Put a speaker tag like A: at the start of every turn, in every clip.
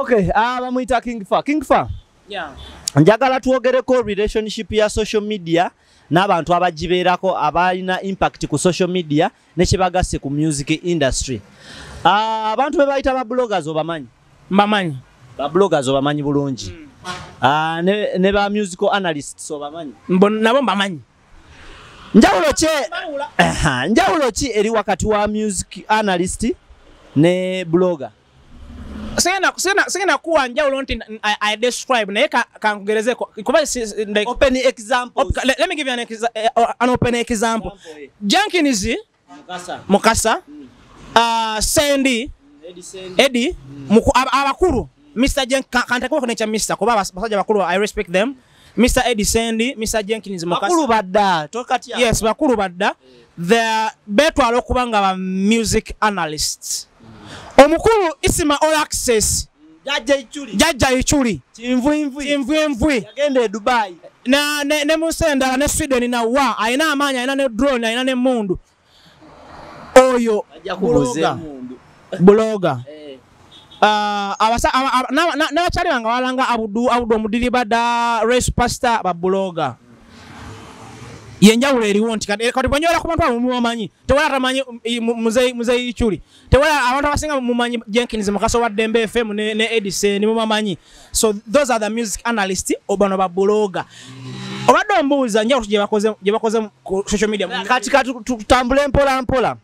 A: okay aba ah, muita king fa king fa yeah njagala tuogereko relationship ya social media n'abantu abagibeerako abalina impact ku social media nekibagasse ku music industry uh, abantu be bayita babloggers obamanyi mbamanyi babloggers obamanyi bulungi mm. uh, ne, ne ba musical analysts obamanyi nabo mbamanyi njawulo ki uh, njawulo ki eri wakati wa music analyst ne blogger sina sina sina kuwa nja ulonti I, I describe na yeka ka kwa si, like, open example op, let, let me give you an, exa, uh, an open example, example eh. Jenkins eh? Mukasa Mukasa mm. uh, Sandy mm, Eddie mm. abakuru mm. Mr Jenkins kantakuwa kunecha Mr kuba basajja bakuru I respect them Mr Eddie Sandy Mr Jenkins Mukasa bakuru badda tokati yes bakuru badda yeah. they betwala okuba nga ba music analysts omukulu isima all access jajja ichuli cinvuinvui nemunsi endala ne sweden nawa ayina amaanyi ayina ne drone ayina ne mundu oyo buloga eh. ah, nabakyali bange balanga abudu omudiribada race pastor babuloga yenjawulo eriwo nti kati bwenyola ku bantu abo mumumanyi tewali atamanyi mm, muzeyi ichuli tewali abantu abasinga mumanyi jenkins mukaso wa dembe fm ne edison mumamanyi so those are the music analyst obano babuloga obadde ombuuza njawo ti gye bakoze ku social media kati kati tutambule mpolampola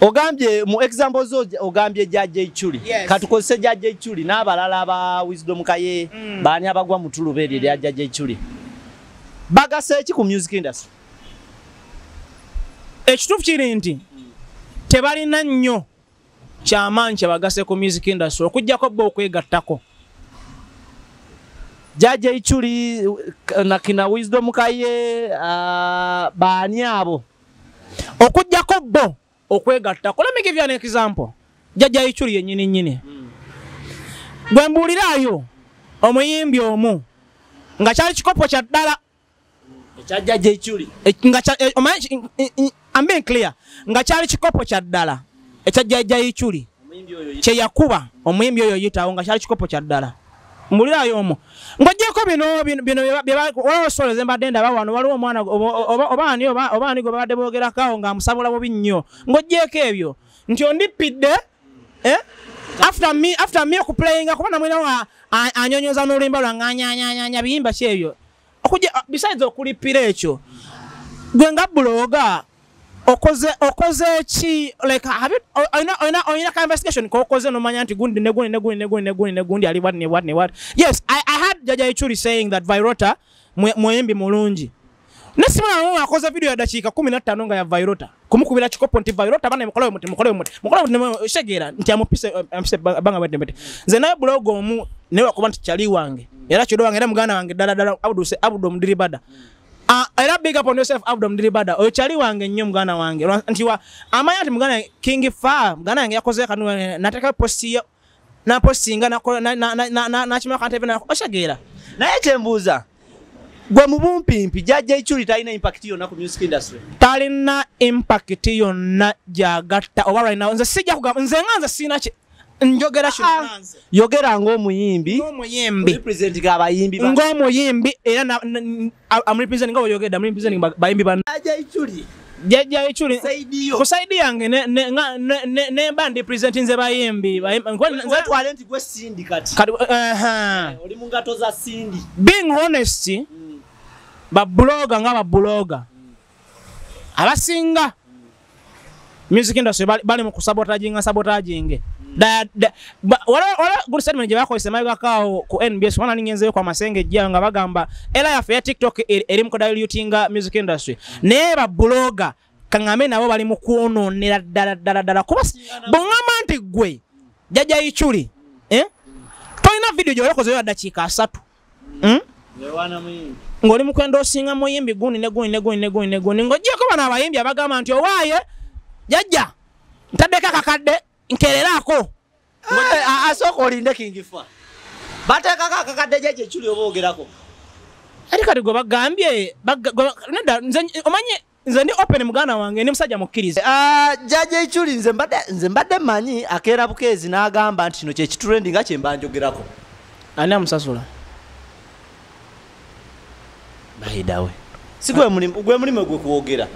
A: ogambye mu example zo ogambye jaja ichuli katukozese jaja ichuli n'abalala ba wisdom kaye mm. baani abagwa mutulubeerye lya jaja ichuli bagaseeki ku music industry ekituufu kiri nti tebalina nnyo kyamaanyi kyebagase ku music industry okugjako bwa okwegattako jaja ichuli nakina wisdom kaye uh, baani abo okugjako bo okwegattako let me give you an example jaja ichuli yenyini nyini gwembuulirayo omuyimbi omu nga kyali kikopo kya ddala ekyajja gyekyuli amben clear nga kyali kikopo kya ddala ekyajja gyayikyuli kyeyakuba omuyimbi oyo yitawo nga kyali kikopo kya ddala mbuliraayo omwo ngaogyeko bino waliwosoloze mbadde ndaba wano waliwo omwana obaani gwe babadde bogerakawo nga musabula bubi nnyo ngaogyeko ebyo nti ondippidde eh, after me okupulayinga kuba namwinawo anyonyoza n'olumba lwaanyanyanyanya biyimba ki ebyo okuja ah, besides okulipira ekyo gwe nga buloga okoze okoze ki like have you oina oina oina ka investigation ko okoze no manya ntigundi ne gundi ne gundi ne gundi ne gundi ne gundi ali what ne what ne what yes i i had jaja ichuri saying that virota mwe mwembi mulunji mw, nesimana ono akoze video ya dakiika kumi na ttaano nga ya vairota kumukubira kikopo nti vairota bana mukolayo muti mukolayo muti mukolayo muti shegeera nti amupise amupise banga bwedde mbete nze naye bulogo mu naye wakuba nti chali wange era kyodo wange era muganda wange ddala ddala abuduse abudu ah era big up on yourself abudu omudiribada oyo chali wange nyo muganda wange nti wa amanya nti muganda king fa muganda wange yakoze kanu nateka posti ya na na na na na na na gwe mubumpimpi jajja ichuli talina impact yonna ku music industry talina impact yonna gyagatta oba right now nze sijja kugamba nze nga ah, nze siina njogera yogera ng'omuyimbi abayimbi ng'omuyimbi era amrepresenting nga bweyogedde amrepresenting bayimbi jajja ichuli kusaidi yange nemba ndipresenti nze bayimbi eh, being honest mm. babuloga nga babuloga abasinga music industry bali mu kusabotajinga sabotajinge gebakozesemaegakaawo ku nbs ana ningenzeyo kwa masenge jjayo nga bagamba era yaffe ya tiktok erimukudayolutinga music industry naye babuloga kaŋame nabo bali mukwononera ddaladdaladdala kuba bwoŋama nti gwe jajayiculi eh? tolina vidiyo gyewakozeyo adakiika asatu hmm? ngoli mukwendo singa muyimbi guni neguni neguni neguni neguni ngojeko bana abayimbi abagamba nti owaye jajja ntaddeka kakadde nkererako eh, asooka olinde kingifa batekako akakadde jajja ekyuli oba ogerako ati kati gwe bagambye nedda omanye nze ndi open muganda wange ndi musajja mukkiriza eh, ah, jajja ekyuli nze mbadde manyi akeera bukezi n'agamba nti kino kyekitrendi nga kyemba njogerako ani amusasula bayidawe sigwe mulimu gwe kuwogera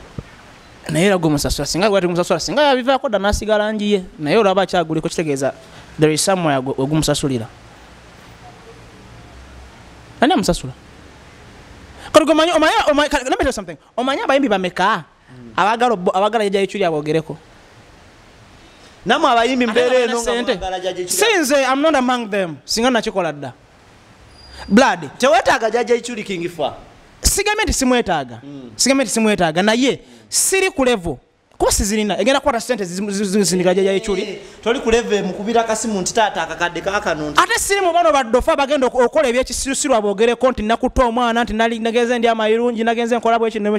A: naye era gwemusasula singa lwati gumusasula singa yabivaako dda nasigala njiye naye olwaba kyaguliko kitegeeza there is somewere wegumusasulira ani amusasula omanye abayimbi bameka hmm. abagala jaja ekyuli abogereko namwe abayimbi mbeera eno sinze am eh, not among them singa nakikola dda blood tewetaaga jaja ekyuli kingifa sigambye nti simwetaaga sigambye nti simwetaaga naye siri ku levo kuba sizirina egenda kukwata sente zisindikira gye yaekyuli eh, toli kuleve mukubira kasimu nti taata akakadde kakano ate siri mu bano baddofa bagenda okukola ebyekisirusirwa boogereko nti nakutta omwana nti nagenze ndi amairungi nagenze enkola bwekino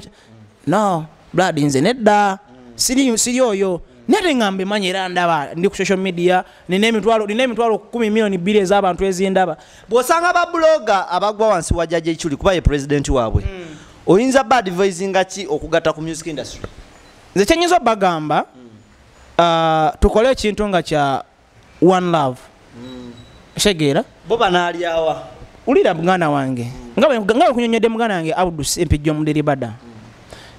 A: no blood nze nedda siri oyo mm. nate ngamba emanya era ndaba ndi ku social media nina emitwalo 1 milioni bbiri ez'abantu ezindaba bwosanga babuloga abagwa wansi wajaja ekikuli kuba ye purezidenti waabwe mm. oyinza ba advisinga ki okugatta ku music industry nze kyenyinza bagamba mm. uh, tukole ekintu nga kya one love mm. shegera bo banalyawa ulira muganda wange mm. nga bwe kunyonyodde muganda wange abudu sempijo mudiribada mm.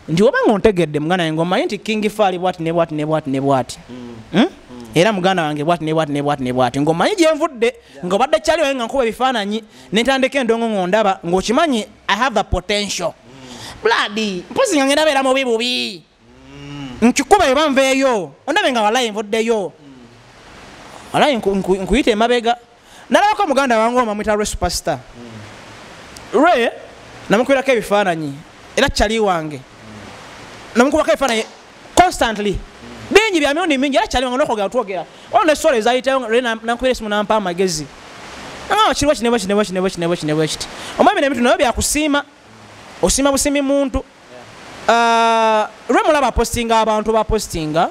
A: nti oba ngaontegedde muganda wange omanyi nti king fali bwati nebwati nebwati nebwati hmm? era muganda wange bwati nebwati nebwati nebwati ngaomanyi gyenvudde nga obadde kyali wange nga nkuba ebifaananyi nentandika endongo ngaondaba ngaokimanyi i have a potential bladi mpozi nga ngendabeera mubi bubi nkikuba eba nveeyo ondabe nga walayi nvuddeyo walayi nkuyita emabega nalabako muganda wange omamwita lwe superstar lwe namukwirako ebifaananyi era kyali wange namukubako efaananyi constantly bingi bya mirundi mingi era kyaliwanga nokwogera twogera ono essola ezayitayo nankubira esimu nampa amagezi nagamba kiriwo kino bwe kino bwe kino kiti omwami n'ebintu nabyo byakusiima osiima busimi muntu lwe uh, mulaba apostinga abantu bapostinga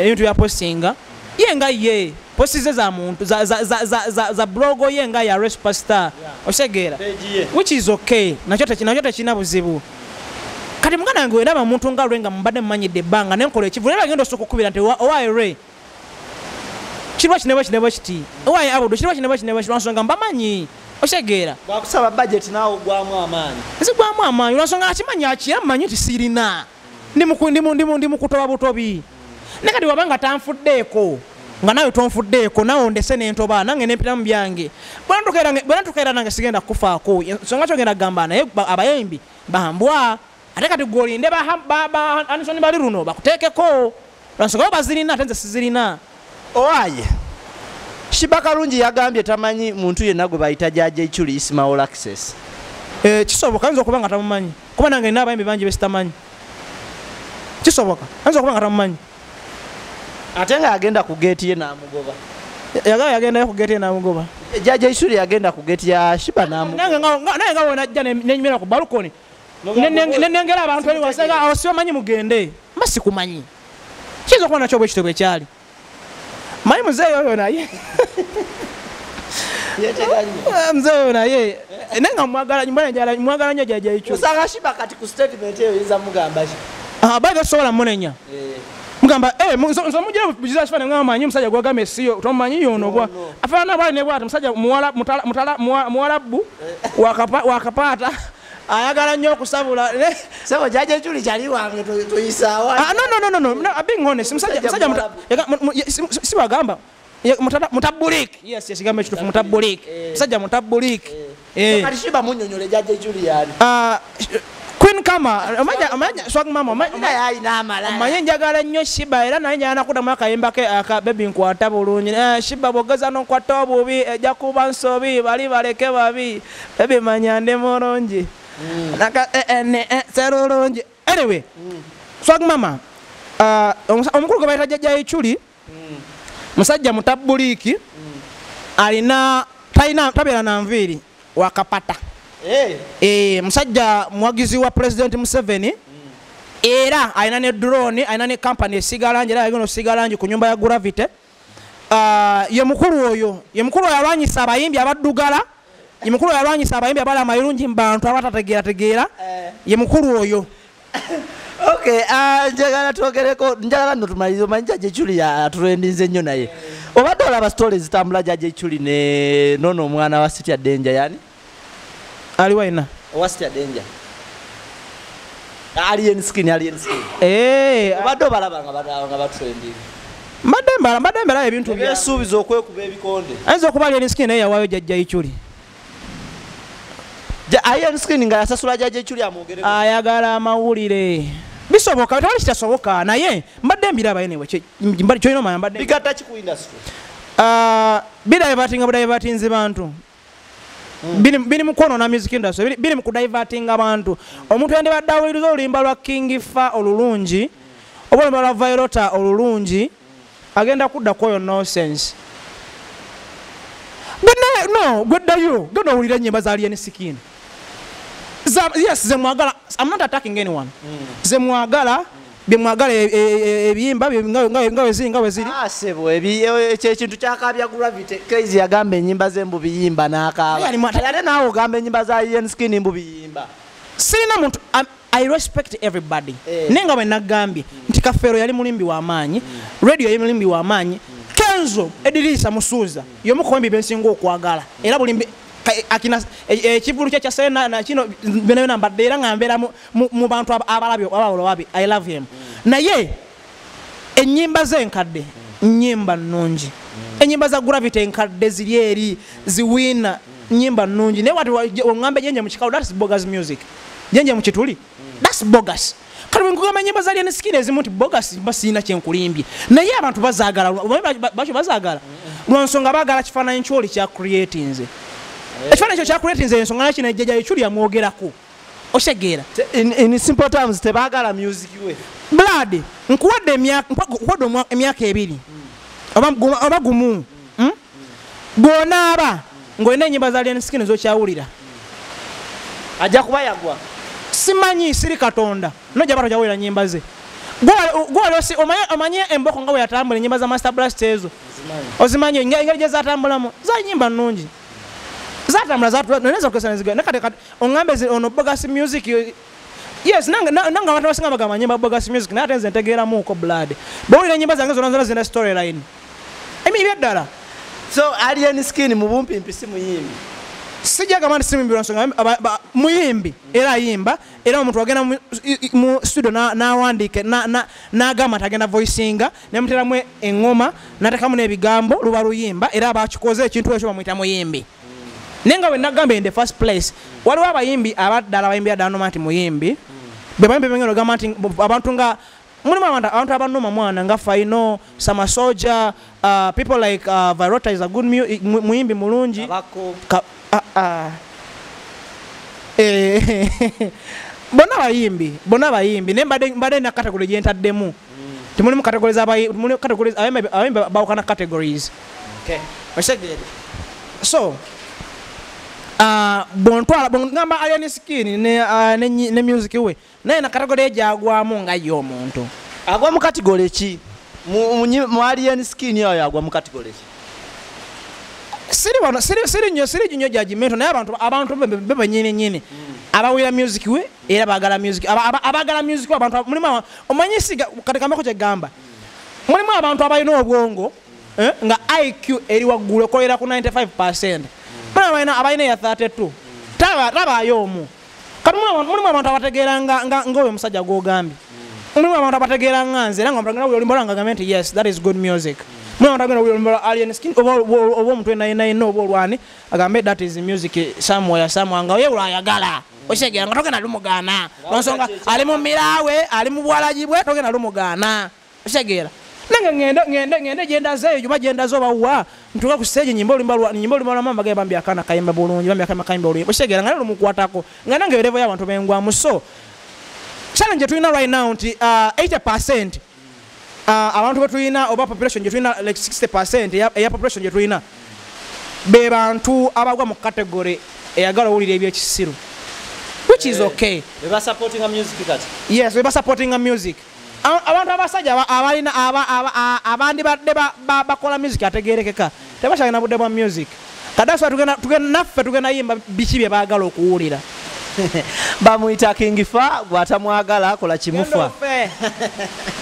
A: ebintu byapostinga ye nga ye posti ze za muntu za blogo ye nga ya resupastar okitegeera which is okay nakyo tekirina buzibu kati mukana wange weraba omuntu nga lwe nga mubadde mumanyidde ebbanga nenkola ekivu naye bagenda osooka okukubira nti owaayo re kirwa kinebwa kinebwa kiti owaayo abudu kirwa kinebwa kinebwa kiti lwansonga mbamanyi okitegeera bwakusaba bageti naawe ogwamu amaanyi ezigwamu amaanyi lwansonga akimanyi akira mumanyi nti sirina ndi mukutoba butobi naye kati waba nga tanfuddeeko nga naawe tonfuddeeko naawe ndese nentoba nange nempiramu byange bwenatukaera nange sigenda kukufaako nsonga kyogenda kugamba naye abayimbi bambwa ate kati golinde baba anisoni bali runo bakutekeko lwansonga bazirina ate nze sizirina owaye kiba kalungi yagambye tamanyi muntu yenna gwe bayita jaja ekyuli ismal acces e, kisoboka yinza okuba nga tamumanyi kuba nange nina abayimbi bangi besitamanyi kisoboka yinza okuba nga tamumanyi ate nga yagenda ku geti ye namugoba yagaa yagendayo ku geti ye namugoba jaja ekyuli yagenda ku geti ya shiba nanaye nga wenajja nenyumira ku balukoni nenengera abantu ali wasega osi omanyi mugende mba sikumanyi kiyinza okuba nakyo oba ekitebo ekyali manyi muzeeyo oyo naye ah, muzeeyo naye eh, naye nga mwagala nyo gyagyaikyobaga ah, sobola munenya eh. mugamba nze eh, mugire bugiza kifaani ga manyi omusajja gwagamba esiyo tomumanyi yonobwa afaananabwalinebwat musajja muwalabbu wakapaata ayagala nnyo okusabula sibagamba mutabulikmaye eh, eh. eh. ah, njagala nnyo shiba era naye nyalanakudamu akayimbake akabebi nkwata bulungi shiba bwogeza nokwata obubi ejakuba nsobi bali baleke babi ebimanyande mulungi eh, serulungi mm. eh, eh, eh, anyway mm. swaga mama uh, omukulu gwe bayita jjajjayo kyuli mm. musajja mutabuliiki alina tabeera na nviiri wakapata musajja muwagizi wa pulezidenti museveni era alina ne drone alina ne kampany esigalangi era yagenda osigalangi ku nyumba ya gravity uh, ye mukulu oyo ye mukulu oyo alwanyisa abayimbi abaddugala yemukulu yalwanyisa abayimbi abali amairungi mubantu abatategerategeera eh. yemukulu oyo ah, njagala twogereko njagala no tumalirize omanyi jajechuli atrendinze nnyo naye obadde olaba stole zitambula jajechuli ne nono omwana wa sitya denja yani aliwaina owa sitya denja eh. obadde obalabanga batrendin mbadde mbala ebintu byesuubiza okwekuba ebikonde ayinza okuba alienskin naye yawaayo jajja ichuli aye onscreen nga yasasula jaje ekyulya mwogere ayagala amawulire bisoboka tewali kitasoboka naye mbadde mbiraba nwebidaivatinga ah, budaivatinzi bantu hmm. biri mukono na music industry biri mukudaivatinga bantu omuntu yandibadde awuliriza olulimba lwa kingifa olulungi oba olulimba lwa vairota olulungi agenda kudda kuoyo nonsense gwedayo genda owulira enyimba zaliyenisikini yes ze mwagala i'm not attacking anyone ze mwagala bye mwagala e, e, e, ebiyimba byngawe ziri ngawe ziri ah, sebo ekyekintu kyakabya gravity crazy yagamba enyimba zembu biyimba n'akaabayale naawe ogamba enyimba za yen skin mbu biyimba sirina muntu i respect everybody eh. naye nga bwe nagambye nti kafeero yali mulimbi w'amaanyi radio yali mulimbi w'amaanyi kenzo edirisa musuuza yomukombi bensinga okwagala era bulimbi Eh, akina ekivulu eh, eh, kye kyasena nakino binayona mbaddeera nga mbeera mu bantu abalabyo abawolowabi i love him naye enyimba zenkadde nyimba nungi enyimba za gravity enkadde ziri eri ziwina nyimba nungi naye wati oŋambe jenje mu kikawo thats bogas music jenje mu kituli thats bogas kati bwenkugamba enyimba zali nesikini ezimu nti bogas mba siina kyenkulimbye naye abantu bazagala bakyo bazagala lwansonga bagala kifaananyi kyoli kya creati nze ekifaananyi ekyo kyakuleeta nze ensonga nakino ejjaja yekyuli yamwogerako osegeera tebaagala music we blad nkuwadde emyaka ebiri oba gumu bwonaaba hmm? ng'olina enyimba za lenskini zokyawulira ajja kuba yagwa simanyi siri katonda nojaba tokyawulira nyimba ze omanye emboko nga bwe yatambula enyimba za master blast ezo ozimanyi engeri gyezatambulamu za nyimba nungi zatambula zatunaweza kukesaneziganakat ongambe ono bogas music yes nange abantu abasinga bagamba nyimba bogus music naye ate nze ntegeeramuko blood bawulira enyimba zange zona zona zina story line emibiri eddala so alien skin mubumpimpi si muyimbi sijagamba nti simuyimbirwa muyimbi era ayimba era omuntu agenda mu studio n'awandiika n'agamba nti agenda voicinga nemuteramu eŋŋoma natekamu n'ebigambo luba luyimba era abakikoze ekintu ekyo bamuyita muyimbi nenga nga wenagamba in the first place waliwo abayimbi abaddala abayimbi addanoma nti muyimbi bebambi bengene ogamba nti abantu nga mulimu abantu abanoma mwana nga faino samasoja uh, people like uh, varota is a good muimbi mulunji muyimbi mulungi ah, ah. eh, bonna bayimbi bonna bayimbi naye mbade na kategori gyentaddemu mm. temulimu categories abayimbi bawukana categories so Ah, bontwala bongamba ayon skin ah, ne music we naye nakatagoli ejagwamu nga ye omuntu agwa mu katigole ki mu alien skin yoyo agwa mu katigole ki siri ginyo jagimento naye abantu bebanyininyini mm. abawira music we era bagala music abagala music abantu mulimu omanyi siga katigambako kyegamba mm. mulimu abantu abalina obwongo eh, nga iq eri waggulu okolera ku 95 percent balina abalina ya 32 tabayo omu kati mulimu abantu abategeera ngaoyo omusajja gogambye mulimu abantu abategeera nga nze era ngaolimbolangagambe nti yes that is good music oba omuntu enayenayena oba olwani agambe that is music samwere samwanga oye ulayagala okitegeera nga togenda lumugaana olonsonga ali mu mirawe ali mu bwalagibwe togenda lumugaana okitegeera nange ŋŋende ŋŋende ŋŋende gyendazeeyo gyoba gyendaze obawuwa ntuka ku stegi nyimba olumbanyimba olumba lwamama bagae bambi akana kayimba bulungi bambi akayimba kayimba olumba okitegeera nga nalo mukwatako nga nange berevo y'abantu bengwamu so challenge tulina right now nti 80 uh, percent uh, abantu betulina oba population gyetulina like 60 percent eya population gyetulina be bantu abagwa mu kategore eyagala owulira ebyekisiru which is eh, okay yes webasupportinga music abantu abasajja abalina abandibadde bakola music ategerekeka tebasagana budde bwa music kadasa naffe tugendayimba biki byebagala okuwulira bamwita kingifa gwatamwagala kola kimufa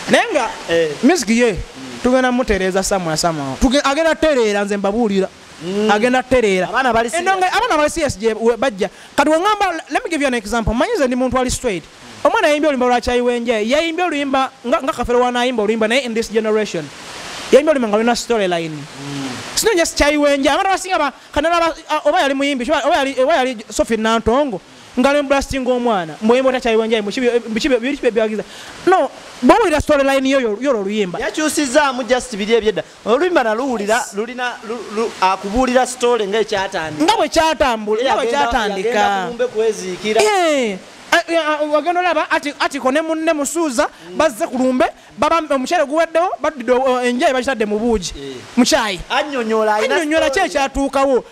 A: naye nga eh. music ye tugenda mutereza samula samula agenda terera nze mbabuulira mm. agenda tereraabana balisbajja kati wegamba lemgivyanexample manyize ndi muntu ali straight omwana yayimbye oluyimba lwakyayiwenje yayimbye oluyimba nga kafere wanayimba oluyimba naye in this generation yayimbye oluyimba nga lulina storyline mm. sinonye sikyayiwenje abaana basinga kanala oba yali muyimbi oba yali sofi nantongo ngalembulastinga omwana mbwemba otakyayiwenjayi mukibi byagiza no bwowulira storyline yo yolwo oluyimba yakyusizaamu just biri ebyedda oluyimba naluwulira lulina akubuulira story nga ekyatandika nga bwe kyatambula nga bwe kyatandika wagenda olaba atiko ne munne musuuza bazze kulumbe omucyere guweddewo badide enjayi bakitadde mu buugi mucyayi annyonyola ki ekyatuukawo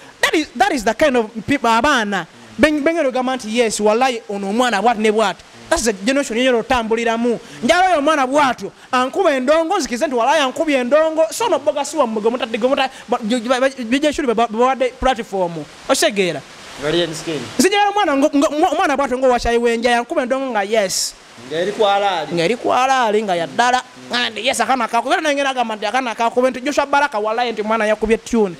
A: that is the kind of abaana bengere gamba nti yes wallayi ono omwana bwati ne bwati genetion yenyona otambuliramu njala oyo omwana bwatyo ankuba endongo nzikize nti walayo ankuba endongo so nobogasiwamugeomutaddegomutabijeshuli bewadde platifomu okitegeera nzijagala omwana bwatyo ngaowashayiwenja yankuba endongo nga yes ngeri kwalaali nga yaddala ndi yes akana kakubera nengera agamba nti akana kakube nti joshua baraka walaye nti mwana yakubye tune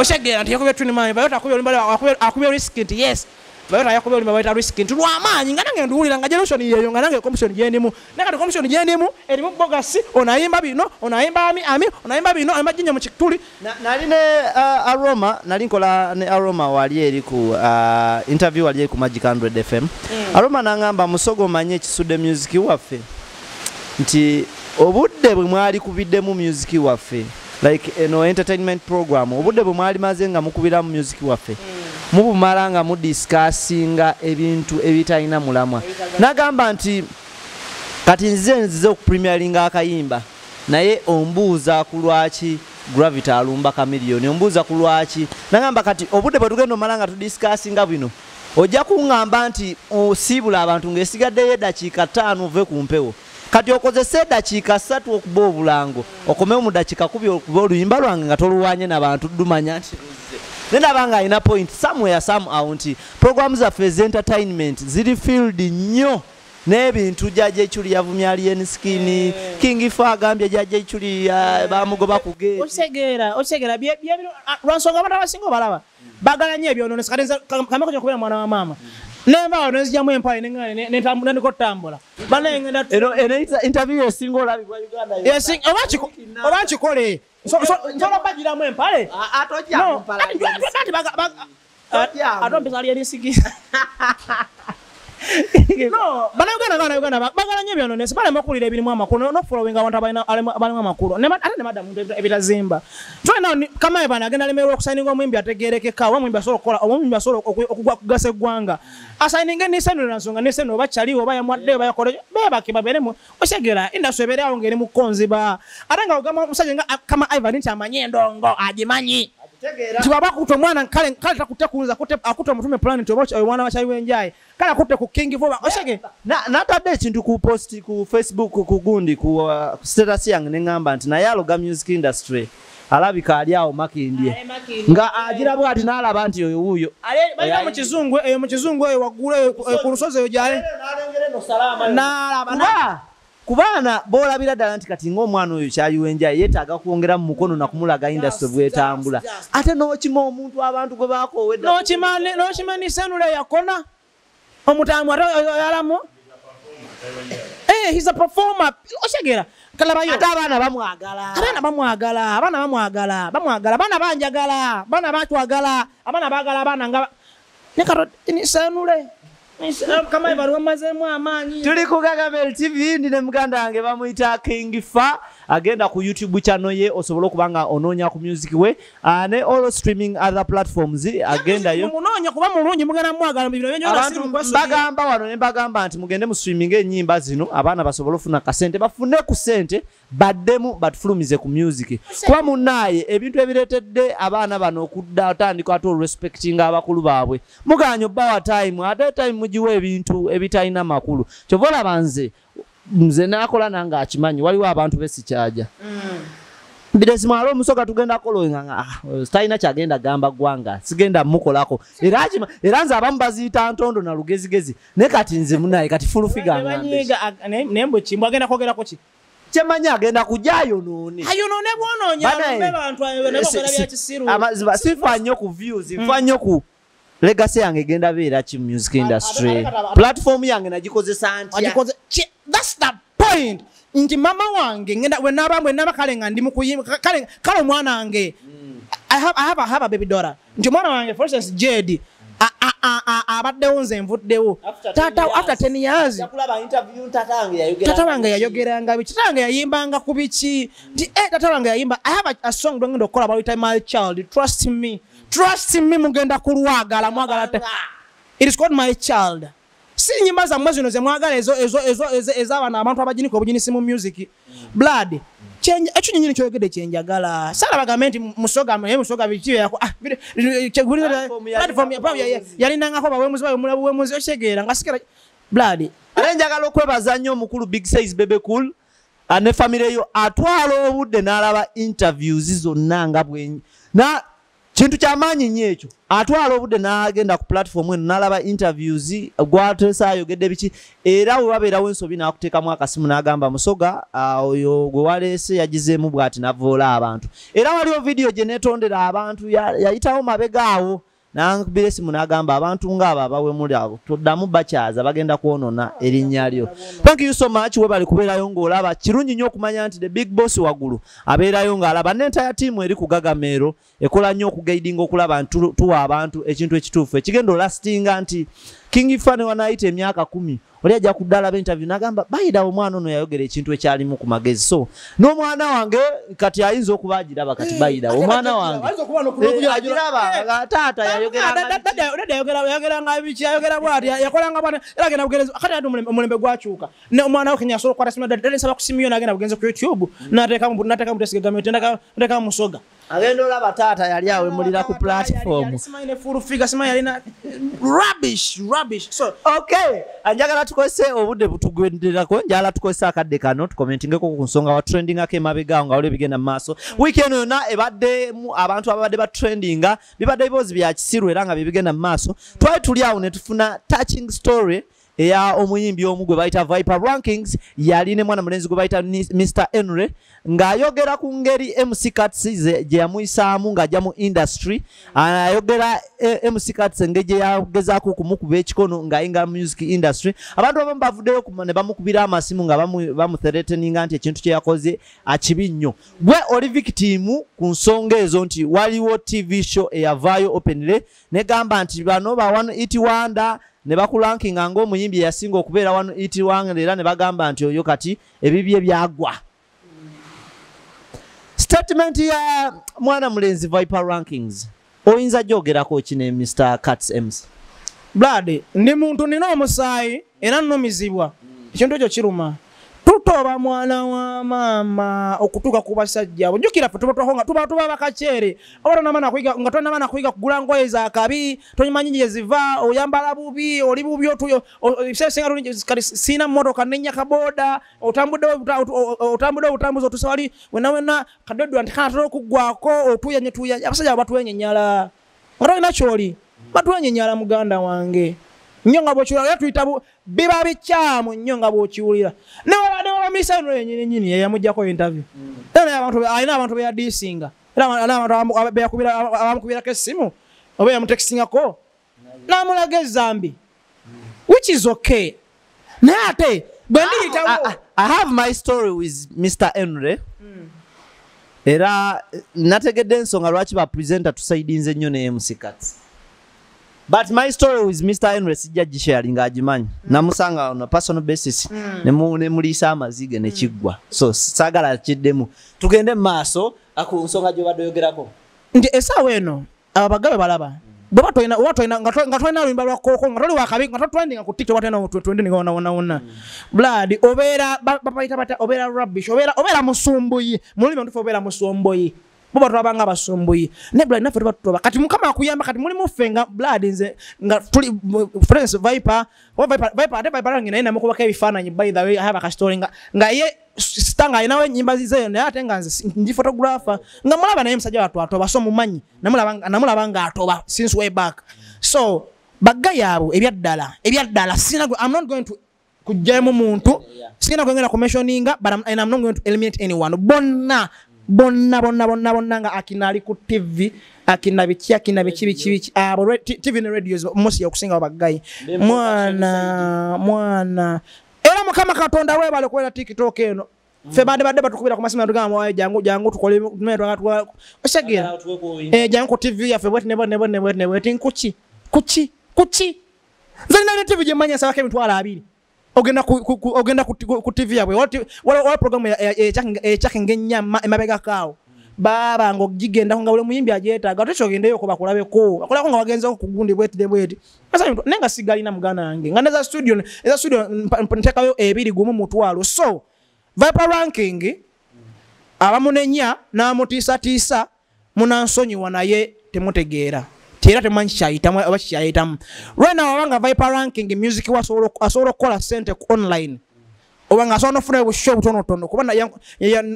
A: okyegera eh, nti yakubye tune mami bayotakubye akubye risk nti yes baleta yakobe olima baleta risk nti lwamaanyi nga nange nduwulira nga jenosoni yeyo nga nange komisoni jenimu naye kati komisoni jenimu erimu bogasi onayimba bino onayimba ami ami onayimba bino ayimba jinya mukituli nali uh, ne aroma nali nkola ne aroma wali eri ku uh, interview wali eri ku magic 100 fm mm. aroma nangamba musogo omanye ekisudde music waffe nti obudde bwe mwali kubiddemu music waffe like eno eh, entertainment program obudde bwe mwali maze nga mukubiramu music waffe mm. mubumala nga mudisikasinga ebintu ebitalina mulamwa nagamba nti kati nzize nzize okupremialinga akayimba naye ombuuza ku lwaki gravity alumba kamiliyoni ombuuza ku lwaki nagamba kati obudde bwe tugenda omala nga tudisikasinga bino ojja kuŋŋamba nti osiibula abantu ngaesigaddeyo eddakiika ttaano ove ku mpewo kati okozesa edakiika ssatu okuba obulango okomewo mudakiika kubi okuba oluyimba lwange nga toluwanye nabantu dumanya nti luze nenaba nga alina point samwere sam awo nti programu zaffe ezentertainment ziri fieldi nnyo nebintu jaja ekyuli yavumyali yenskini eh. king fo agambye jaja ekyuli eh, eh. bamugoba kugeotegeera ah, lwansonga abantu abasinga obalaba bagala nyo ebyononesa kati kamekoja okubeera mwana wa maama nembaawo nenzijamu empayi nenetambula balnoba nkikole nsobola bagiramu empale ate ompesa lyerisigi no, banayugana banayugana bagala nyo byano nesi bale makulira ebirimu amakulu no following abantu abalina abalina amakulu ne ate ne madam ndo ebitazimba twa na kama ebana agenda lemero okusaininga omwimbi ategereke ka omwimbi asoro okola omwimbi asoro okugwa kugase gwanga asaininga ne sendo na nsonga ne sendo bachaliwo baya mwadde baya kole beba kibabere mu osegera inda sobere awongere mu konzi ba atanga ogama musajenga kama ivan nti amanyendo ngo ajimanyi tiba nti waba akuta omwana kale kale takutte kuwuliza akuta omutume planet oba omwana bakyali wenjaye kala akutte ku kingivu oshege tabe ekintu ku post ku facebook ku gundi ku uh, status yange neŋŋamba nti yalo aloga music industry alabika ali awo makindye nga agira bwati n'alaba nti oyo wuuyo bali mu kizungu eyo mu kizungu eyo waggulu ku lusozi eyo gyali n'alaba kubaana boolabira ddala nti kati ngaomwana oyo kyayuwenja yeetaaga kwongera mu mukono nakumulaga indasitry bwetambula ate n'okima omuntu abantu gwe baakowednokimanisa enula yakona omutambu ate oyalamu eh, abaana bamwagala abaana bamwagala abaana bamwagala bamwagala abaana banjagala abaana batwagala abaana bagala abaana nga nekatodinisenule Uh, kama ebaluwa mazeemu amaanyi tuli ku gagamel tv ndi ne muganda wange bamuyita king fa agenda ku youtube channel ye osobole okubanga onoonya ku music we uh, ne all streaming other platforms agendayo bagamba wano nembagamba nti mugende mu streaming enyimba zino abaana basobole ofuna kasente bafune ku sente baddemu batufulumize ku music kuba munaaye ebintu ebireetedde abaana bano okudda otandika ate orespectinga abakulu baabwe muganya obawa time ate time mugiwa ebintu ebitalina makulu kyova olaba nze mze nakola nanga akimanyi waliwo abantu besikyaja mm. bidezimwala omusoka tugenda kolonana ah, talina kyagenda gamba gwanga sigenda mukolako era nze abamu baziyita ntondo na lugezigezi naye kati nze munaye kati fulufigambi kyemanyi agenda kuja ayononeayononebwononyabantu eh, bakola byakisirumazima sifa nnyo ku views nfa mm. nnyo ku mm. legacy yange egenda beera ki music industry platform yange nagikozesa ntithats the point nti mama wange enaba kale nga ndimukale omwana wange ihave ababy dolla nti omwana wange for instance jed abaddewo nze nvuddewo after ten years tata wange yayogeranga biki tata wange yayimbanga ku biki nti eh, tata wange yayimba ihave asong lwengenda okukola bawita my child trust me mm. trust me mugenda kulwagala mwagala it is called my child si nyimba zammwe zino zemwagala ezabana abantu abajinika obujinisi mu music blood ekinyinyini kyoyogedde kyenjagala saala bagambe nti musogayalinangako bawemuzibawemulabuwemuzi okyegeera nga sikira blood ale njagala okwebaza nnyo omukulu big size bebekul ah, nefamiry eyo atwala obudde n'alaba interviews zonna nga bwenyi kintu kyamaanyi nnyo ekyo atwala obudde n'agenda ku platifomu eno n'alaba interviews gwatesa ayogedde biki era webabeerawo ensobi n'akuteekamu akasimu n'agamba musoga ah, oyo gwe waleese yagizeemu bw'ati navoola abantu era waliwo vidiyo gye neetondera abantu yayitawo mabega awo nankubirasi munagamba abantu ngaabo abawemulyabo toddamu bakyaza bagenda kwonona erinnya lyo thank you so much webali kubeerayo ngaolaba kirungi nnyo okumanya nti the big boss waggulu abeerayo ngaalaba nentaya tiimu eri kugagameero ekola nnyo okugaidinga okulaba nti tuwa abantu ekintu ekituufu ekigenda olastinga nti King Fan wanaite emyaka kumi oli ajja kudala b'interview n'agamba bayida omwana ono yayogera ekintu ekyalimu ku magezi so n'omwana wange kati ayinza okuba agiraba kati bayida eh, eh, eh, omwana wange agiraba taata yayogerayogerayayogerangabyayogerabwatyayakolangabwanagenda gwakyuka omwana wakenya asobola okukwata simu nsaba ku simu yo n'agenda bugenzi ku youtube mm. n'ateekamu n'ateekamu tesigagamiyo ntekamu musoga agenda olaba taata yali ah, awemulira ku platifomu anjagala tukozese obudde butugenderako njagala tukozese akadde kano tukomentingeko ku nsonga watrendingako emabega awo nga waliwo ebigenda mu maaso mm. wiiki eno yonna ebaddemu abantu ababadde batrendinga bibadde biboozi bya kisiru era nga byebigenda mu maaso mm. twali tuli awo ne tufuna touching story eya omuyimbi omu gwe bayita viper rankings yali ne mwana mulenzi gwe bayita mr enry ng'ayogera ku ngeri mc cats gye yamuyisaamu ng'ajja mu industry ayogera eh, mc cats engeri gye yagezaako okumukuba ekikono ng'ayinga music industry abantu abamu bavuddeyo ne bamukubira amasimu nga bamutheretaninga nti ekintu kye yakoze akibi nnyo gwe oli victimu ku nsonga ezo nti waliwo tv show eyavaayo openire negamba nti bano bawan it wanda ne bakulankinga ngaomuyimbi eyasinga okubeera wano itiwangera era ne bagamba nti oyo kati ebibye byagwa statement ya mwana mulenzi viper rankings oyinza gyogerako kine mr cats ms blad ndi muntu nina omusaayi era nnumizibwa ekintu ekyo kiruma toba mwana wa mama okutuka ku basajja bo njukira fe tubatwahonga tuba tuba bakacere oba tonamanakwiga nga tonamanakwiga kugula ngoye za kabi tonyimanyi njezeva oyambala bubi oli bubi otuyosesinga tuikati sina motoka nenya kaboda otambudde obutambuzi otusawali wenawena kadodwa nti kanatera okuggwako otuya nyetuya abasajja abo batwenyenyala nga tolina kyoli batwenyenyala muganda wange nnyo nga bwokiwulira tuyita biba bikyamu nnyo nga bwokiwulira newalamisa nno yenyininyini yeyamugjako intevye mm. alina abantu beyadisinga bamukubirako esimu oba yamutekisingako namulaga ezambi which is okay naye ate bwendiyitawo ah, ah, ah, ihave my story with mr enry mm. era eh, nategedde ensonga lwaki bapresenta tusaidinze ennyo neyemusikati but my story with mr henry sijja gisharing agimanyi mm. namusanga on a personal basis mm. nemuliisa amazige nekiggwa mm. so sagala kiddemu tugende mumaaso ku nsonga gyobadde oyogerako nti esaawa eno abagabe balaba bwebatnga twalina luyimba lwakoko nga toliwakabi nga totwendinga ku tikyo watenatwendinigawonawonawona mm. blood obeera babaita bata obeera rubbish obeera musumbuyi mulimi ntufu obeera musumbuyi bo batwabanga abasumbuyi naye bulad naffe tebatutoba kati mukama akuyamba kati mulimu ffe nga bulad nze nga tuli florence viper viper ate viper lange naye namukubako ebifaananyi by the way i have a story nga ye stanga ina we ze naye ate nga nze ndi photographer nga mula mulaba naye musajja watwatoba so mumanyi banga ng'atoba since way back so bagga yaabwe ebyaddala e sina i'm not going to kujjamu muntu sigenda kwengera kumissioninga but I'm, and I'm not going to eliminate anyone bonna bonna bonna bonna bonna nga akina ali ku tv akina biki akina biki biki biki abo ah, tv ne radio musi okusinga abagayi mwana mwana era mukama katonda webale kwera tiktok eno mm. fe bade bade batukubira ku masimu atugamba wae jangu jangu tukole tumetwa atwa osagira eh jangu ku tv ya fe wet never never never never tin kuchi kuchi kuchi zina ne tv je manya sawake mtwala abili ogenda ku, ku, ogenda ku tv yabwe wala programu ekyakenga enyama emabegakaawo baba nga ogigendako nga buli muyimbi ajetaaga tekyo ogendeyo ko bakulabeko akulako nga wagenzeko kugundi bwetide bweti naye nga sigalina mugana wange nga neza studio eza studio ntekayo ebiri gumu mutwalo so viper ranking abamunenya n'amutiisatiisa munansonyiwa naye temutegeera tera temanyi kyayitamu oba kikyayitamu lwenawo obanga viper ranking music asobola okukola sente ku online oba ngaasobola nofuna obusho obutonotono kuba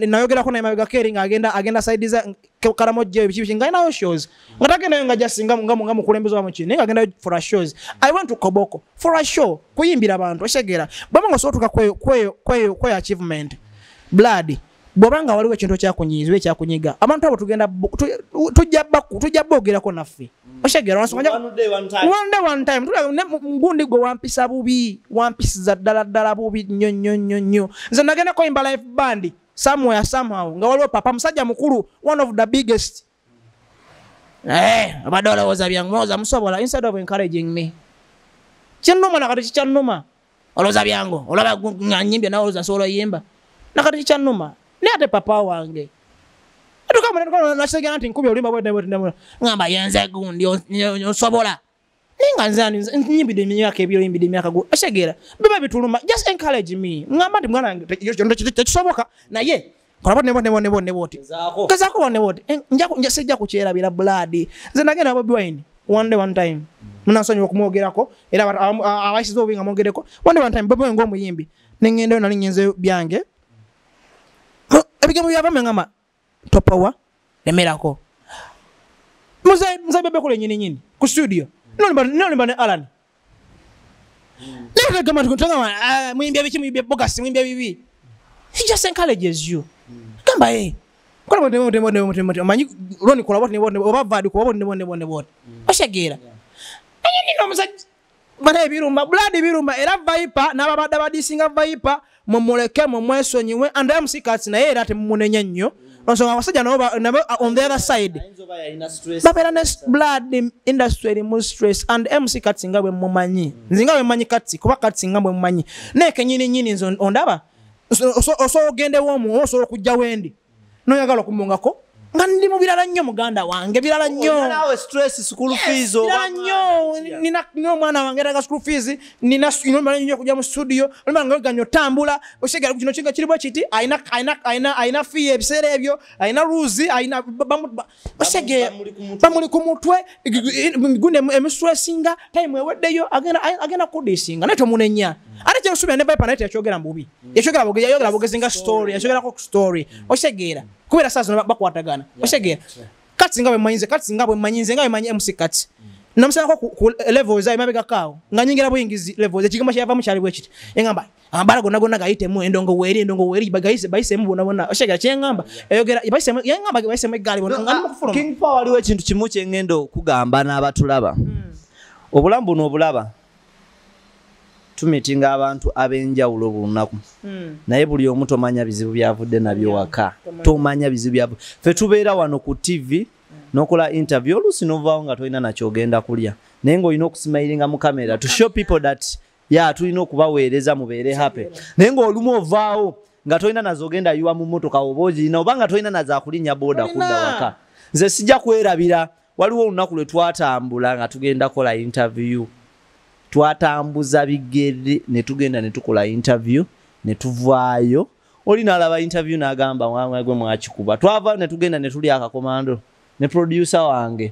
A: nayogerako naye mabega keri ngaagenda agenda saidi biki biki shows nga nga jasinga nga mukulembeze wamu for a shows i went to koboko for a show achievement bobanga waliwe chinto kya kunyizwe kya kunyiga abantu abo tugenda tujja baku tujja bogera ko naffe oshagera wansi one day one time one day one time tuna ngundi go wampisa bubi wampisa dala dala bubi nyo nyo nyo nyo zanagena ko imba life bandi somewhere somehow nga waliwe papa msaja mkuru one of the biggest eh abadola was a young moza msobola instead of encouraging me chinuma nakati chichanuma oloza byango olaba nyimbe nawo za solo yemba nakati chichanuma nete papa wange atukamnnasegera nti nkubi olimba ŋamba yenze gundi nsobola nga nyimbide emyaka ebyoyimbide emyaka g osegera biba bituluma just encourage me ŋamba nti mwanange tekisoboka naye gezako bonebot sijja kukyerabira blood zenagenda bobi wine one day one time munansonyiwa okumwogerako era abaisiza obuinga mwogereko one day one time bobi wine ngaomuyimbi nengendayo nali nyenzeyo byange ebigambo byabamu eama topowa lemerako muzaibebekula nyininyini ku studio nolimba ne alan nagamba eh, mwimbya biki mwimbya bogas mwimbya bibi just encourages you gamba eh. e omanyi lonikola obavadikobabonnebonnebonnebone oshegera nyenino omusajja banaye birumba bulad birumba era vaipa nababadde abadisinga vaipa mumuleke mumwesonyiwe andayo musikati naye era temumunenya nnyo onsonga abasajja uh, on the other side babeera ne blood industry erimu stress and mc kati nga bwe mumanyi nzinga bwe mmanyi kati kuba kati nga bwe mumanyi neeka enyininyini nze ondaba osobola ogendewo omu osobola okujjawo endi noyagala okumungako nga ndi mu birala nnyo muganda wange birala oh, nnyo nnomwana wange eraga school fees nnyo kuja mu studio olumaaganya otambula osigala kino kinga kiribwe kiti ayina fiya ebiseera ebyo ayina luuzi osege bamuli ku mutwe gunda emistressinga time eweddeyo agenda kudisinga naye tomunenya mm. ate kyesubira ne bipa naye tyakyogera mubi yakyogera bogezi nga story yakyogerako story osegeera kubera saza bakwatagana oshegera kati singa bemanyize kati singa bemanyize nga bemanyi mc kati mm. namusana ko ku level za imabe kakao nga nyingira buingizi level za chikamba chava mchali wechiti engamba amabara ah, gona gona gaite mu endongo weri endongo weri bagaise baise mu bona bona oshegera che engamba eyogera baise mu engamba baise mu gali bona ngamba kufuruma ah, king power wechintu chimuche ngendo kugamba na abatulaba hmm. obulambu no obulaba mm. tumitinga abantu ab'enjawulo buli lunaku mm. naye buli omu tomanya bizibu byavudde nabyo yeah. waka tomanya bizibu byavu fe tubeera wano ku tv hmm. nokola intervye oluusi novaawo nga tolina nakyogenda kulya naye ngaolina okusimayiringa mu kamera tushow people that ya yeah, tulina okubaweereza mubeere hape naye ngaolumu ovaawo nga tolina nazogenda yiwa mu motoka oba ogirina oba nga tolina nazakulinya booda kudda waka nze sijja kwerabira waliwo olunaku lwe twatambula nga tugenda kola intervye twatambuza bigere ne tugenda ne tukola interview ne tuvaayo oli n'alaba interview n'agamba mwamwe gwe mwakikuba twava ne tugenda ne tuli akakomando ne producer wange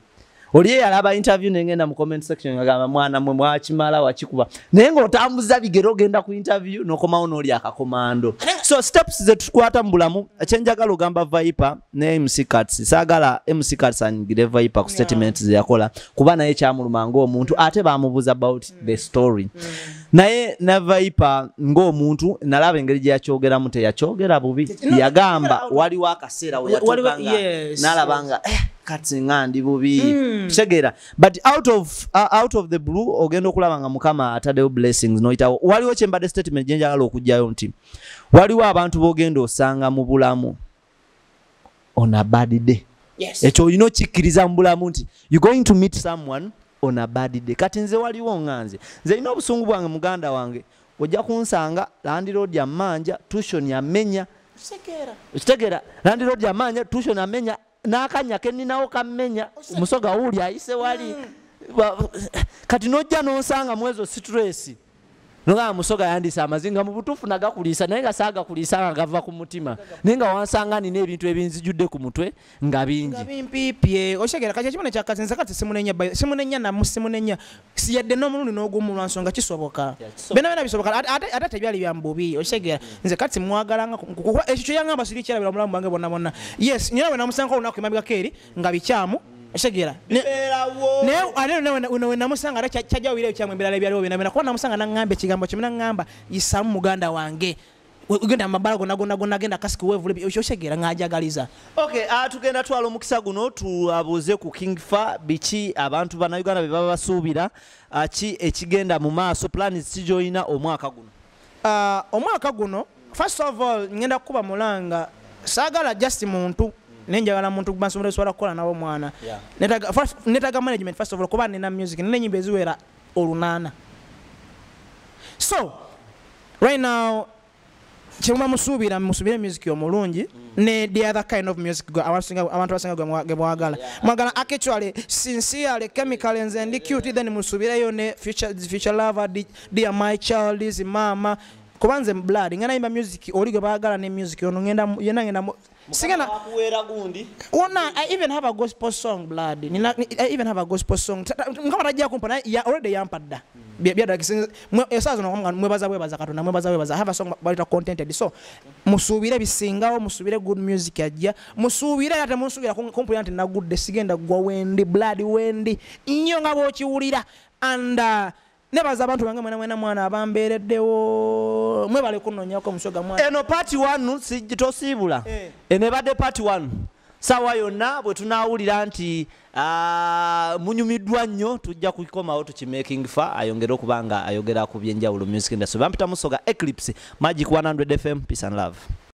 A: olyeyalaba intervie negenda mu comment section agamba mwana mwe mwakimala wakikuba naye ngaotambuza bigere ogenda ku intervie nokomawo noli akakomando so steps zetukwata mu bulamu ekyenjagala ogamba vipe ne mc cats saagala mc cats anyigire vipe ku statement zeyakola kuba naye kyamulumanga omuntu ate bamubuuza about mm. the story mm. naye ne vipe ngaomuntu nalaba engeri gyeyakyogeramu teyakyogera bubi yagamba waliwo akaseera wealabanga katsinga ndi bubi mm. kitegeera but out of uh, out of the blue ogenda okulaba nga mukama ataddewo blessings noyitawo waliwo kyembadde statement gye njagala okugjayo nti waliwo abantu bogenda osanga mu bulamu on a bad day ekyo olina okikkiriza mu bulamu nti you going to meet someone on a bad day kati nze waliwo nganze nze lina obusungu bwange muganda wange ojja kunsanga landiroad amanja tution amenya kitegeera landiroad amanja tution amenya n'akanya keninawo kammenya musoga wuli ayise wali mm. kati n'ojja n'onsanga mwezo situreesi nongamusoga yandisa amazinga mubutufu nagakulisa naye nga sagakulisa nga gava kumutima naye nga wansanganina ebintu ebinzijudde kumutwe nga bingiyadde nomulundi nogumulwansonga kisobokaate tebyali byambubiekyoyaamba sirikirabira mulamu bwange bonabona yes nyona bwenamusanga olunaku emabikakeri nga bikyamu ekigambokyamba isamu muganda wange genda mabala gonagonagenda kasikiwevulekyogera ngajagaliza okay, ah, tugenda twala omukisa guno tuabuze ku kingfa biki abantu bannauganda bebaba basuubira ah, ki ekigenda mu maaso planis kigyolina omwaka guno uh, omwaka guno first of all ngenda kukuba mulanga saagala just muntu nenjagala muntu gubansomera swala kola nabo mwana netaga management first of all kuba nina music nina nyimbe ziwera olunana so right now kyemuba musuubira musuubire music omulungi mm. ne the other kind of music abantu basinga gwemwagala mwagala actually sincerely chemical nze ndi cute then musuubireyo ne future lover dear my childis mama kuba nze blood ngenayimba music oli gwe bagala ne music ono yenda ngenda singana kuwera gundi wona i even have a gospel song blood ni i even have a gospel song ngamara jja kumpana ya already yampadda byada kisinga esazo nokamwa mwebaza bwebaza katona mwebaza bwebaza have a song balita contented so musubira bisingawo musubira good music ajja musubira ata musubira kumpana na good singenda gwa wendi blood wendi nyonga bo chiulira and uh, nebaza abantu bange mwenamwena mwana abambereddewo mwebale kunonyako omusoga mwa eno pati wanu tosiibula enebadde eh. eh, pati wanu sawa yonna bwetunawulira nti ah, munyumidwa nnyo tujja kukomawo tukimaking fa ayongere okubanga ayogera ku byenjawulo music industry bampita musoga eclipse magic 100 fm peace and love